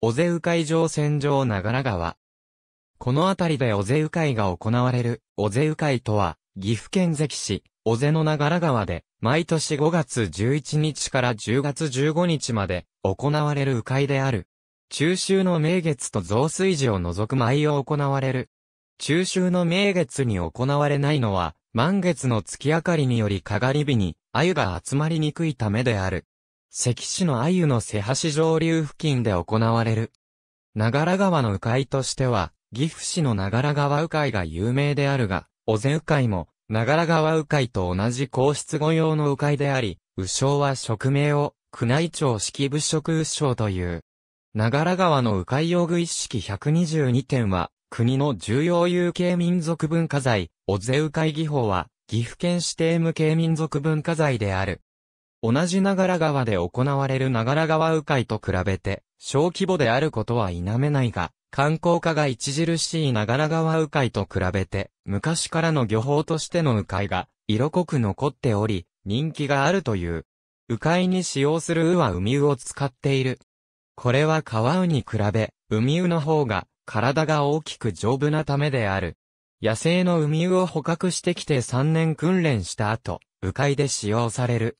尾瀬ウ海上戦場長良川。この辺りで尾瀬ウ海が行われる、尾瀬ウ海とは、岐阜県関市、尾瀬の長良川で、毎年5月11日から10月15日まで、行われる鵜飼である。中秋の名月と増水時を除く舞を行われる。中秋の名月に行われないのは、満月の月明かりによりかがり火に、鮎が集まりにくいためである。関市の鮎の瀬橋上流付近で行われる。長良川の迂回としては、岐阜市の長良川迂回が有名であるが、尾瀬迂回も、長良川迂回と同じ皇室御用の迂回であり、武将は職名を、宮内庁式部職鵜匠という。長良川の迂回用具一式122点は、国の重要有形民族文化財、尾瀬迂回技法は、岐阜県指定無形民族文化財である。同じ長良川で行われる長良川鵜飼と比べて、小規模であることは否めないが、観光化が著しい長良川鵜飼と比べて、昔からの漁法としての鵜飼が、色濃く残っており、人気があるという。鵜飼に使用する鵜は海鵜を使っている。これは川鵜に比べ、海鵜の方が、体が大きく丈夫なためである。野生の海鵜を捕獲してきて3年訓練した後、鵜飼で使用される。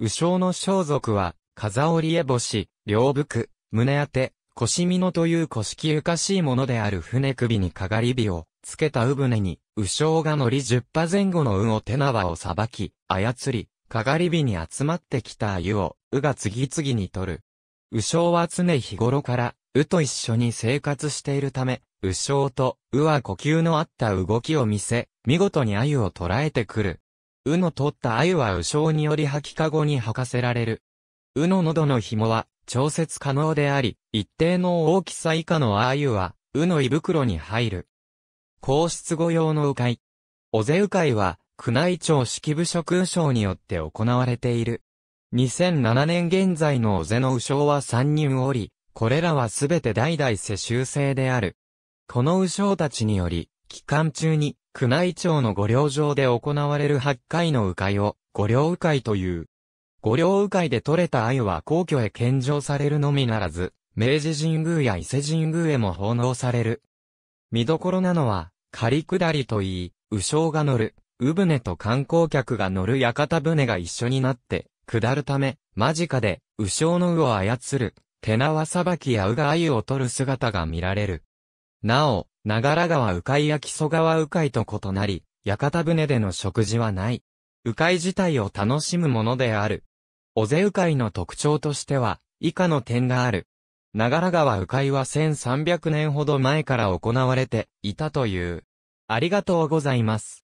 右将の装束は、風織絵星、両服、胸当て、腰身のという古式ゆかしいものである船首にかがり火を、つけた鵜船に、右将が乗り十0前後の鵜を手縄をさばき、操り、かがり火に集まってきたゆを、鵜が次々に取る。右将は常日頃から、鵜と一緒に生活しているため、右将と鵜は呼吸の合った動きを見せ、見事に鮎を捕らえてくる。うの取った鮎は鵜匠により吐きかごに吐かせられる。うの喉の紐は調節可能であり、一定の大きさ以下の鮎は、うの胃袋に入る。皇室御用の鵜飼。ぜう鵜飼は、宮内庁式部職鵜匠によって行われている。2007年現在のおぜの鵜匠は3人おり、これらはすべて代々世襲制である。この鵜匠たちにより、期間中に宮内庁の御領場で行われる八回の鵜飼を、御領鵜飼という。御領鵜飼で採れた鮎は皇居へ献上されるのみならず、明治神宮や伊勢神宮へも奉納される。見どころなのは、狩下りといい、鵜匠が乗る、鵜船と観光客が乗る屋形船が一緒になって、下るため、間近で、鵜匠の鵜を操る、手縄さばきや鵜が鮎を取る姿が見られる。なお、長良川鵜飼や木曽川鵜飼と異なり、屋形船での食事はない。鵜飼自体を楽しむものである。尾瀬鵜飼の特徴としては、以下の点がある。長良川鵜飼は1300年ほど前から行われていたという。ありがとうございます。